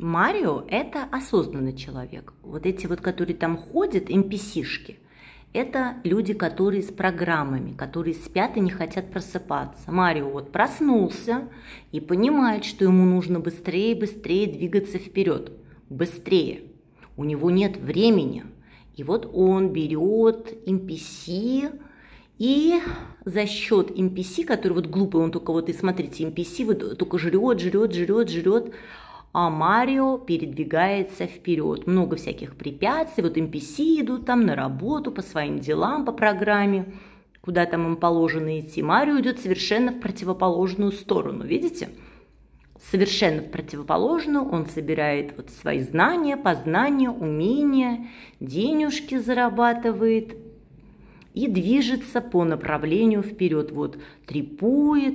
Марио – это осознанный человек. Вот эти вот, которые там ходят, NPC-шки, это люди, которые с программами, которые спят и не хотят просыпаться. Марио вот проснулся и понимает, что ему нужно быстрее, быстрее двигаться вперед. Быстрее. У него нет времени. И вот он берет NPC, и за счет NPC, который вот глупый, он только вот, и смотрите, NPC вот только жрет, жрет, жрет, жрет, а Марио передвигается вперед. Много всяких препятствий, вот NPC идут там на работу, по своим делам, по программе, куда там им положено идти. Марио идет совершенно в противоположную сторону, видите? Совершенно в противоположную он собирает вот свои знания, познания, умения, денежки зарабатывает и движется по направлению вперед. Вот трепует,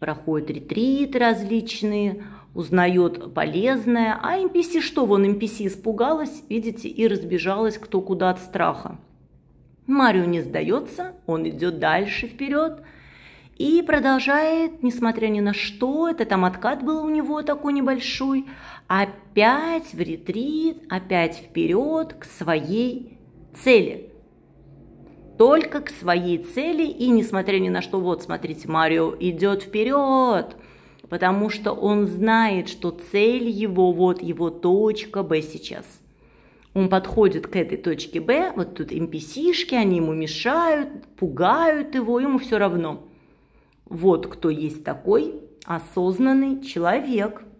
проходит ретриты различные – узнает полезное. А NPC что? Вон NPC испугалась, видите, и разбежалась кто куда от страха. Марио не сдается, он идет дальше вперед и продолжает, несмотря ни на что, это там откат был у него такой небольшой, опять в ретрит, опять вперед к своей цели – только к своей цели и несмотря ни на что, вот смотрите, Марио идет вперед, потому что он знает, что цель его, вот его точка Б сейчас. Он подходит к этой точке Б, вот тут NPC-шки, они ему мешают, пугают его, ему все равно. Вот кто есть такой осознанный человек –